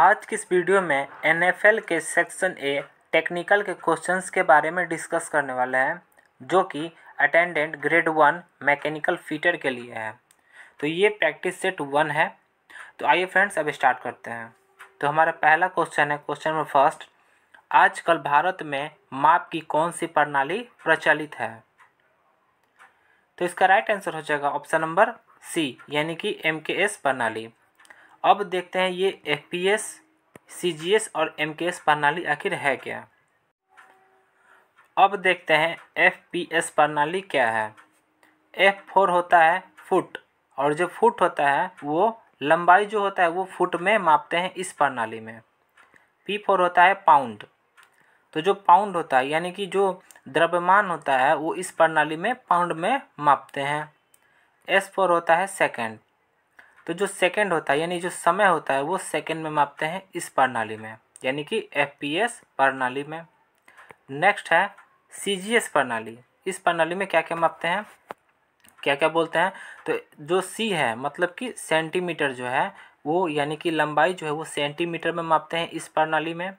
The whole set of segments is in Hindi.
आज की इस वीडियो में एन के सेक्शन ए टेक्निकल के क्वेश्चंस के बारे में डिस्कस करने वाले हैं जो कि attendant grade one mechanical fitter के लिए है तो ये प्रैक्टिस सेट वन है तो आइए फ्रेंड्स अब स्टार्ट करते हैं तो हमारा पहला क्वेश्चन है क्वेश्चन नंबर फर्स्ट आजकल भारत में माप की कौन सी प्रणाली प्रचलित है तो इसका राइट आंसर हो जाएगा ऑप्शन नंबर सी यानी कि एम प्रणाली अब देखते हैं ये F P S C G S और एम के एस प्रणाली आखिर है क्या अब देखते हैं एफ पी एस प्रणाली क्या है एफ फोर होता है फुट और जो फुट होता है वो लंबाई जो होता है वो फुट में मापते हैं इस प्रणाली में पी फोर होता है पाउंड तो जो पाउंड होता है यानी कि जो द्रव्यमान होता है वो इस प्रणाली में पाउंड में मापते हैं एस फोर होता है सेकंड तो जो सेकेंड होता है यानी जो समय होता है वो सेकेंड में मापते हैं इस प्रणाली में यानी कि एफ पी एस प्रणाली में नेक्स्ट है सी जी एस प्रणाली इस प्रणाली में क्या क्या मापते हैं क्या क्या बोलते हैं तो जो सी है मतलब कि सेंटीमीटर जो है वो यानी कि लंबाई जो है वो सेंटीमीटर में मापते हैं इस प्रणाली में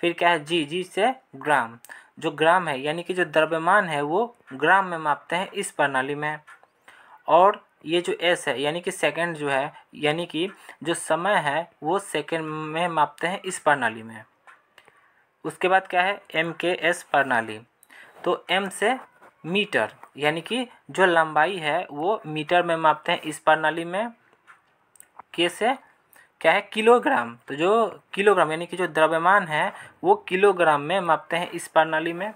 फिर क्या है जी जी से ग्राम जो ग्राम है यानी कि जो द्रव्यमान है वो ग्राम में मापते हैं इस प्रणाली में और ये जो एस है यानी कि सेकंड जो है यानी कि जो समय है वो सेकंड में मापते हैं इस प्रणाली में उसके बाद क्या है एम के एस प्रणाली तो एम से मीटर यानी कि जो लंबाई है वो मीटर में मापते हैं इस प्रणाली में के से क्या है किलोग्राम तो जो किलोग्राम यानी कि जो द्रव्यमान है वो किलोग्राम में मापते हैं इस प्रणाली में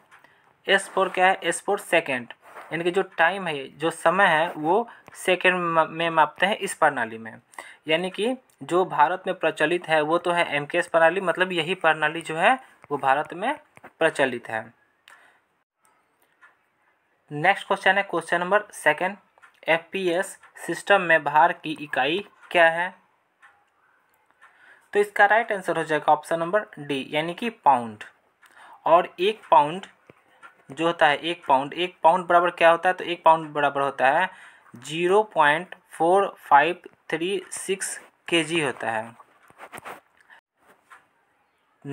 एस फोर क्या है एस फोर सेकेंड यानी कि जो टाइम है जो समय है वो सेकेंड में मापते हैं इस प्रणाली में यानी कि जो भारत में प्रचलित है वो तो है एम प्रणाली मतलब यही प्रणाली जो है वो भारत में प्रचलित है नेक्स्ट क्वेश्चन है question number second F system में भार की इकाई क्या है तो इसका राइट आंसर हो जाएगा ऑप्शन नंबर डी यानी कि पाउंड और एक पाउंड जो होता है एक पाउंड एक पाउंड बराबर क्या होता है तो एक पाउंड बराबर होता है zero point four five three six K G होता है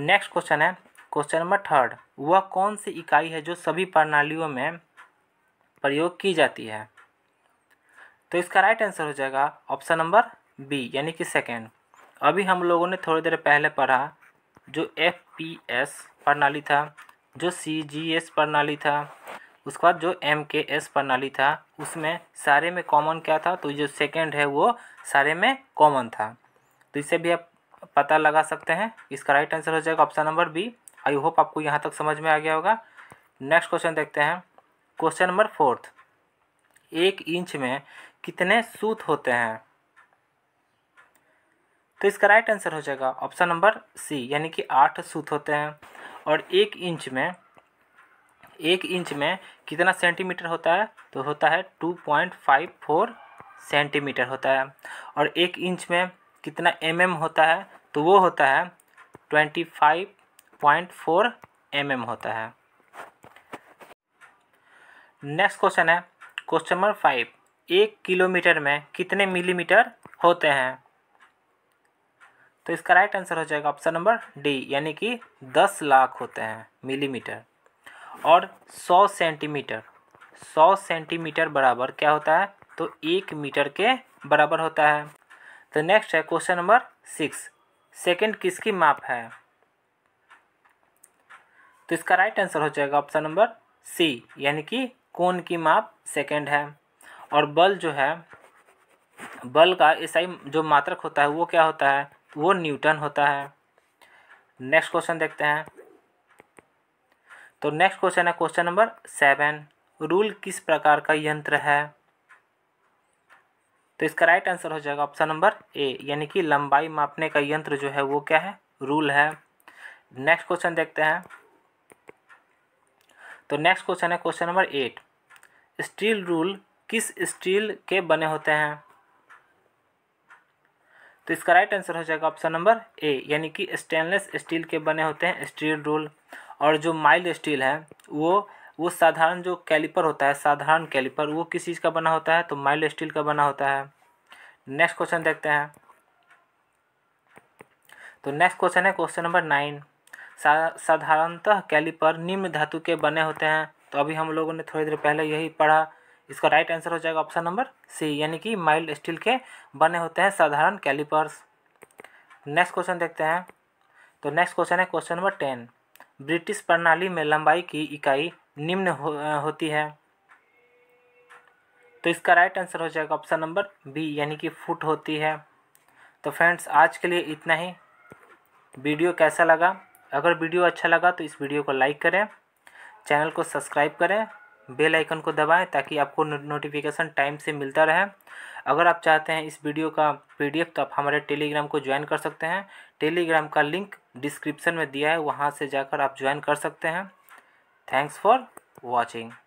नेक्स्ट क्वेश्चन है क्वेश्चन नंबर थर्ड वह कौन सी इकाई है जो सभी प्रणालियों में प्रयोग की जाती है तो इसका राइट आंसर हो जाएगा ऑप्शन नंबर बी यानी कि सेकेंड अभी हम लोगों ने थोड़ी देर पहले पढ़ा जो एफ पी एस प्रणाली था जो सी जी एस प्रणाली था उसके बाद जो एम के एस प्रणाली था उसमें सारे में कॉमन क्या था तो जो सेकेंड है वो सारे में कॉमन था तो इससे भी आप पता लगा सकते हैं इसका राइट आंसर हो जाएगा option number B I hope आपको यहाँ तक समझ में आ गया होगा नेक्स्ट क्वेश्चन देखते हैं क्वेश्चन नंबर फोर्थ एक इंच में कितने सूत होते हैं तो इसका राइट आंसर हो जाएगा ऑप्शन नंबर सी यानी कि आठ सूत होते हैं और एक इंच में एक इंच में कितना सेंटीमीटर होता है तो होता है two point five four centimetre होता है और एक इंच में कितना एम mm होता है तो वो होता है twenty five point four M M होता है नेक्स्ट क्वेश्चन है क्वेश्चन नंबर फाइव एक किलोमीटर में कितने मिलीमीटर होते हैं तो इसका राइट आंसर हो जाएगा ऑप्शन नंबर डी यानी कि दस लाख होते हैं मिलीमीटर और सौ सेंटीमीटर सौ सेंटीमीटर बराबर क्या होता है तो एक मीटर के बराबर होता है तो नेक्स्ट है क्वेश्चन नंबर सिक्स सेकंड किसकी माप है तो इसका राइट आंसर हो जाएगा ऑप्शन नंबर सी यानी कि कौन की माप सेकंड है और बल जो है बल का ऐसा जो मात्रक होता है वो क्या होता है वो न्यूटन होता है नेक्स्ट क्वेश्चन देखते हैं तो नेक्स्ट क्वेश्चन है क्वेश्चन नंबर सेवन रूल किस प्रकार का यंत्र है तो इसका राइट आंसर हो जाएगा ऑप्शन नंबर ए यानी कि लंबाई मापने का यंत्र जो है वो क्या है रूल है नेक्स्ट क्वेश्चन देखते हैं तो नेक्स्ट क्वेश्चन है question number eight steel rule किस स्टील के बने होते हैं तो इसका राइट आंसर हो जाएगा ऑप्शन नंबर ए यानी कि स्टेनलेस स्टील के बने होते हैं स्टील रोल और जो माइल्ड स्टील है वो वो साधारण जो कैलिपर होता है साधारण कैलिपर वो किस चीज़ का बना होता है तो माइल्ड स्टील का बना होता है नेक्स्ट क्वेश्चन देखते हैं तो नेक्स्ट क्वेश्चन है क्वेश्चन नंबर नाइन साधारणतः कैलिपर निम्न धातु के बने होते हैं तो अभी हम लोगों ने थोड़ी देर पहले यही पढ़ा इसका राइट आंसर हो जाएगा ऑप्शन नंबर सी यानी कि माइल्ड स्टील के बने होते हैं साधारण कैलिपर्स नेक्स्ट क्वेश्चन देखते हैं तो नेक्स्ट क्वेश्चन है क्वेश्चन नंबर टेन ब्रिटिश प्रणाली में लंबाई की इकाई निम्न हो, होती है तो इसका राइट आंसर हो जाएगा ऑप्शन नंबर बी यानी कि फुट होती है तो फ्रेंड्स आज के लिए इतना ही वीडियो कैसा लगा अगर वीडियो अच्छा लगा तो इस वीडियो को लाइक करें चैनल को सब्सक्राइब करें बेल आइकन को दबाएं ताकि आपको नोटिफिकेशन टाइम से मिलता रहे अगर आप चाहते हैं इस वीडियो का पीडीएफ तो आप हमारे टेलीग्राम को ज्वाइन कर सकते हैं टेलीग्राम का लिंक डिस्क्रिप्शन में दिया है वहाँ से जाकर आप ज्वाइन कर सकते हैं थैंक्स फॉर वॉचिंग